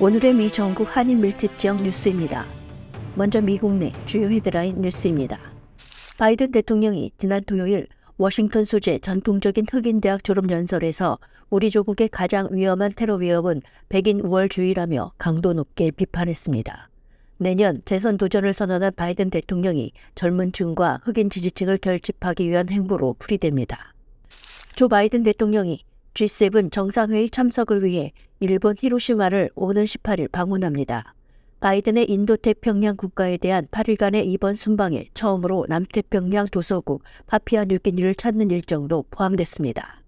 오늘의 미 전국 한인 밀집 지역 뉴스입니다. 먼저 미국 내 주요 헤드라인 뉴스입니다. 바이든 대통령이 지난 토요일 워싱턴 소재 전통적인 흑인 대학 졸업 연설에서 우리 조국의 가장 위험한 테러 위협은 백인 우월주의라며 강도 높게 비판했습니다. 내년 재선 도전을 선언한 바이든 대통령이 젊은 층과 흑인 지지층을 결집하기 위한 행보로 풀이됩니다. 조 바이든 대통령이 G7 정상회의 참석을 위해 일본 히로시마를 오는 18일 방문합니다. 바이든의 인도태평양 국가에 대한 8일간의 이번 순방에 처음으로 남태평양 도서국 파피아 뉴기니를 찾는 일정도 포함됐습니다.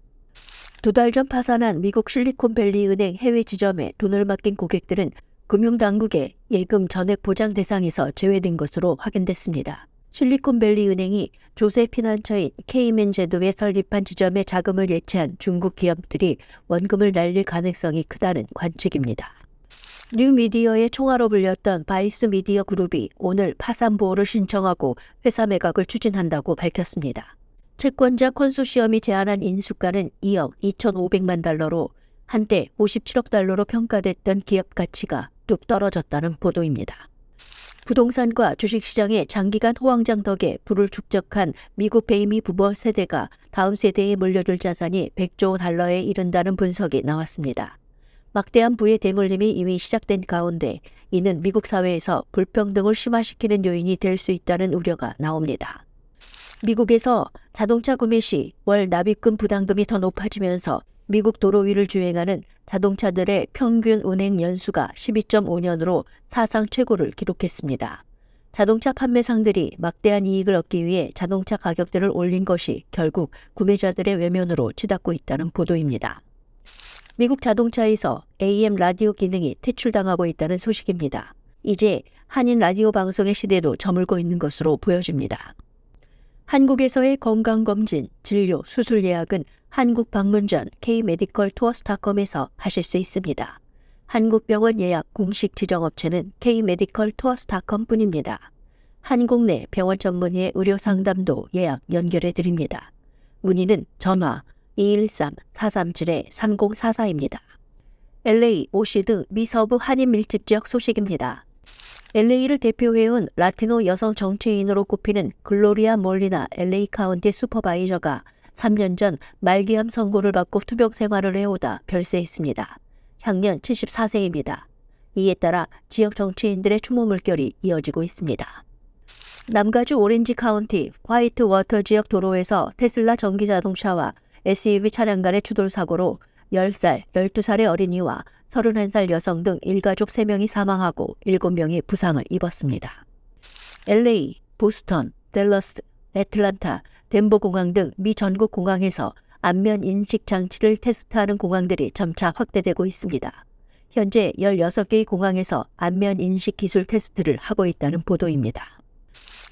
두 달 전 파산한 미국 실리콘밸리 은행 해외 지점에 돈을 맡긴 고객들은 금융당국의 예금 전액 보장 대상에서 제외된 것으로 확인됐습니다. 실리콘밸리 은행이 조세 피난처인 케이맨 제도에 설립한 지점에 자금을 예치한 중국 기업들이 원금을 날릴 가능성이 크다는 관측입니다. 뉴미디어의 총화로 불렸던 바이스 미디어 그룹이 오늘 파산 보호를 신청하고 회사 매각을 추진한다고 밝혔습니다. 채권자 콘소시엄이 제안한 인수가는 2억 2,500만 달러로 한때 57억 달러로 평가됐던 기업 가치가 뚝 떨어졌다는 보도입니다. 부동산과 주식시장의 장기간 호황장 덕에 부를 축적한 미국 베이미 부버 세대가 다음 세대에 물려줄 자산이 100조 달러에 이른다는 분석이 나왔습니다. 막대한 부의 대물림이 이미 시작된 가운데 이는 미국 사회에서 불평등을 심화시키는 요인이 될 수 있다는 우려가 나옵니다. 미국에서 자동차 구매 시 월 납입금 부담금이 더 높아지면서 미국 도로 위를 주행하는 자동차들의 평균 운행 연수가 12.5년으로 사상 최고를 기록했습니다. 자동차 판매상들이 막대한 이익을 얻기 위해 자동차 가격대를 올린 것이 결국 구매자들의 외면으로 치닫고 있다는 보도입니다. 미국 자동차에서 AM 라디오 기능이 퇴출당하고 있다는 소식입니다. 이제 한인 라디오 방송의 시대도 저물고 있는 것으로 보여집니다. 한국에서의 건강검진, 진료, 수술 예약은 한국 방문 전 K-메디컬 투어스닷컴에서 하실 수 있습니다. 한국병원 예약 공식 지정업체는 K-메디컬 투어스닷컴뿐입니다. 한국 내 병원 전문의 의료 상담도 예약 연결해 드립니다. 문의는 전화 213-437-3044입니다. LA, OC 등 미서부 한인 밀집 지역 소식입니다. LA를 대표해온 라티노 여성 정치인으로 꼽히는 글로리아 몰리나 LA 카운티 슈퍼바이저가 3년 전 말기암 선고를 받고 투병 생활을 해오다 별세했습니다. 향년 74세입니다. 이에 따라 지역 정치인들의 추모 물결이 이어지고 있습니다. 남가주 오렌지 카운티 화이트 워터 지역 도로에서 테슬라 전기자동차와 SUV 차량 간의 추돌 사고로 10살, 12살의 어린이와 31살 여성 등 일가족 3명이 사망하고 7명이 부상을 입었습니다. LA, 보스턴, 댈러스, 애틀란타, 덴버 공항 등 미 전국 공항에서 안면 인식 장치를 테스트하는 공항들이 점차 확대되고 있습니다. 현재 16개의 공항에서 안면 인식 기술 테스트를 하고 있다는 보도입니다.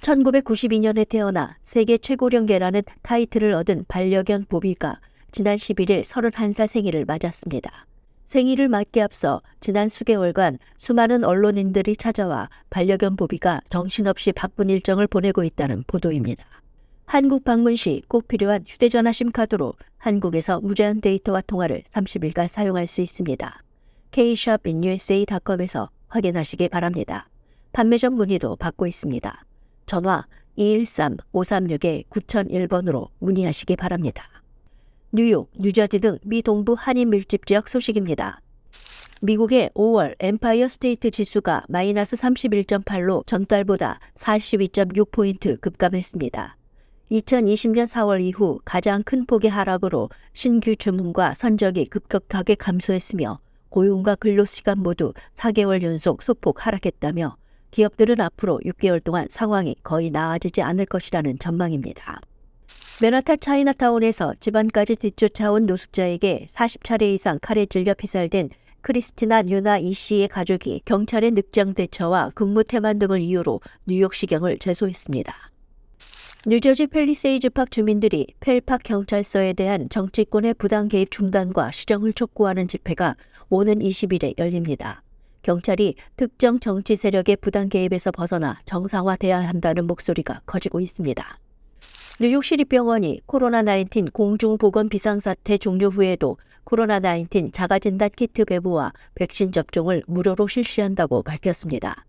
1992년에 태어나 세계 최고령 계라는 타이틀을 얻은 반려견 보비가 지난 11일 31살 생일을 맞았습니다. 생일을 맞기 앞서 지난 수개월간 수많은 언론인들이 찾아와 반려견 보비가 정신없이 바쁜 일정을 보내고 있다는 보도입니다. 한국 방문 시 꼭 필요한 휴대전화 심카드로 한국에서 무제한 데이터와 통화를 30일간 사용할 수 있습니다. kshopinusa.com에서 확인하시기 바랍니다. 판매점 문의도 받고 있습니다. 전화 213-536-9001번으로 문의하시기 바랍니다. 뉴욕, 뉴저지 등 미 동부 한인 밀집 지역 소식입니다. 미국의 5월 엠파이어 스테이트 지수가 마이너스 31.8로 전달보다 42.6포인트 급감했습니다. 2020년 4월 이후 가장 큰 폭의 하락으로 신규 주문과 선적이 급격하게 감소했으며 고용과 근로시간 모두 4개월 연속 소폭 하락했다며 기업들은 앞으로 6개월 동안 상황이 거의 나아지지 않을 것이라는 전망입니다. 맨하탄 차이나타운에서 집안까지 뒤쫓아온 노숙자에게 40차례 이상 칼에 찔려 피살된 크리스티나 뉴나 이 씨의 가족이 경찰의 늑장 대처와 근무 태만 등을 이유로 뉴욕시경을 제소했습니다. 뉴저지 펠리세이즈 팍 주민들이 펠팍 경찰서에 대한 정치권의 부당 개입 중단과 시정을 촉구하는 집회가 오는 20일에 열립니다. 경찰이 특정 정치 세력의 부당 개입에서 벗어나 정상화돼야 한다는 목소리가 커지고 있습니다. 뉴욕시립 병원이 코로나19 공중보건 비상사태 종료 후에도 코로나19 자가진단 키트 배부와 백신 접종을 무료로 실시한다고 밝혔습니다.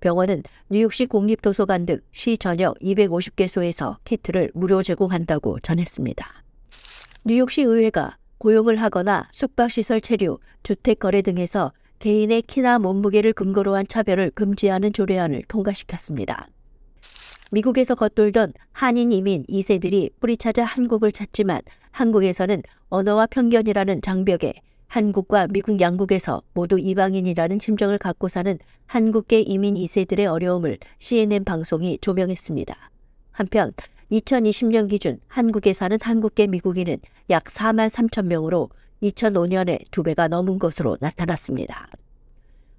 병원은 뉴욕시 공립도서관 등 시 전역 250개소에서 키트를 무료 제공한다고 전했습니다. 뉴욕시 의회가 고용을 하거나 숙박시설 체류, 주택거래 등에서 개인의 키나 몸무게를 근거로 한 차별을 금지하는 조례안을 통과시켰습니다. 미국에서 겉돌던 한인 이민 2세들이 뿌리찾아 한국을 찾지만 한국에서는 언어와 편견이라는 장벽에 한국과 미국 양국에서 모두 이방인이라는 심정을 갖고 사는 한국계 이민 2세들의 어려움을 CNN 방송이 조명했습니다. 한편 2020년 기준 한국에 사는 한국계 미국인은 약 4만 3천 명으로 2005년에 두배가 넘은 것으로 나타났습니다.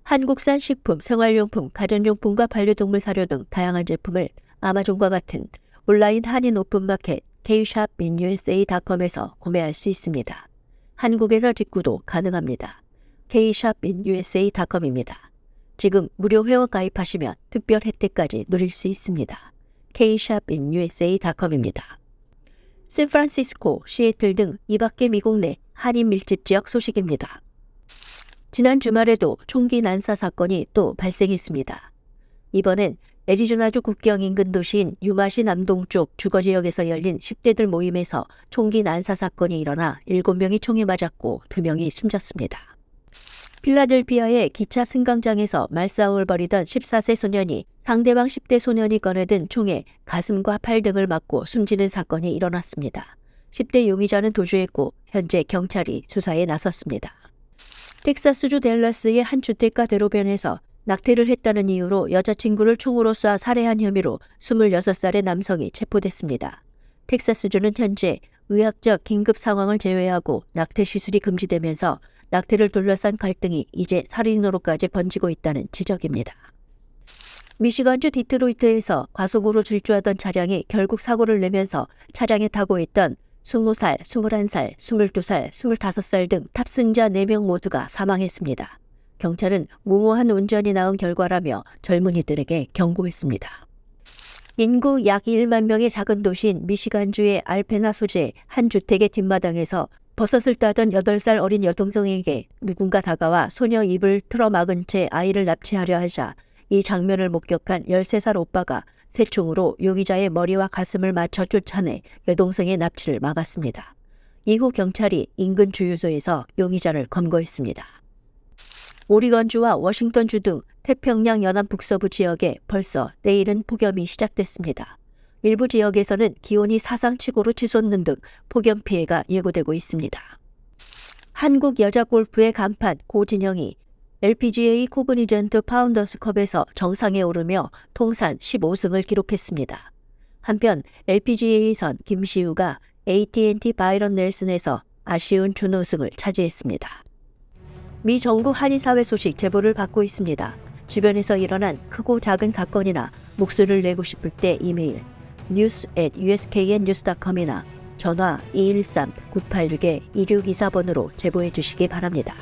한국산 식품, 생활용품, 가전용품과 반려동물 사료 등 다양한 제품을 아마존과 같은 온라인 한인 오픈마켓 테이샵 민USA.com에서 구매할 수 있습니다. 한국에서 직구도 가능합니다. K샵 민USA.com입니다. 지금 무료 회원 가입하시면 특별 혜택까지 누릴 수 있습니다. K샵 민USA.com입니다. 샌프란시스코, 시애틀 등 이밖에 미국 내 한인 밀집 지역 소식입니다. 지난 주말에도 총기 난사 사건이 또 발생했습니다. 이번엔 애리조나주 국경 인근 도시인 유마시 남동쪽 주거 지역에서 열린 10대들 모임에서 총기 난사 사건이 일어나 7명이 총에 맞았고 2명이 숨졌습니다. 필라델피아의 기차 승강장에서 말싸움을 벌이던 14세 소년이 상대방 10대 소년이 꺼내든 총에 가슴과 팔 등을 맞고 숨지는 사건이 일어났습니다. 10대 용의자는 도주했고 현재 경찰이 수사에 나섰습니다. 텍사스주 델러스의 한 주택가 대로변에서 낙태를 했다는 이유로 여자친구를 총으로 쏴 살해한 혐의로 26살의 남성이 체포됐습니다. 텍사스주는 현재 의학적 긴급 상황을 제외하고 낙태 시술이 금지되면서 낙태를 둘러싼 갈등이 이제 살인으로까지 번지고 있다는 지적입니다. 미시간주 디트로이트에서 과속으로 질주하던 차량이 결국 사고를 내면서 차량에 타고 있던 20살, 21살, 22살, 25살 등 탑승자 4명 모두가 사망했습니다. 경찰은 무모한 운전이 나온 결과라며 젊은이들에게 경고했습니다. 인구 약 1만 명의 작은 도시인 미시간주의 알페나 소재 한 주택의 뒷마당에서 버섯을 따던 8살 어린 여동생에게 누군가 다가와 소녀 입을 틀어막은 채 아이를 납치하려 하자 이 장면을 목격한 13살 오빠가 새총으로 용의자의 머리와 가슴을 맞춰 쫓아내 여동생의 납치를 막았습니다. 이후 경찰이 인근 주유소에서 용의자를 검거했습니다. 오리건주와 워싱턴주 등 태평양 연안 북서부 지역에 벌써 내일은 폭염이 시작됐습니다. 일부 지역에서는 기온이 사상치고로 치솟는 등 폭염 피해가 예고되고 있습니다. 한국 여자 골프의 간판 고진영이 LPGA 코그니젠트 파운더스컵에서 정상에 오르며 통산 15승을 기록했습니다. 한편 LPGA선 김시우가 AT&T 바이런 넬슨에서 아쉬운 준우승을 차지했습니다. 미 정부 한의사회 소식 제보를 받고 있습니다. 주변에서 일어난 크고 작은 사건이나 목소리를 내고 싶을 때 이메일 news at usknnews.com이나 전화 213-986-2624번으로 제보해 주시기 바랍니다.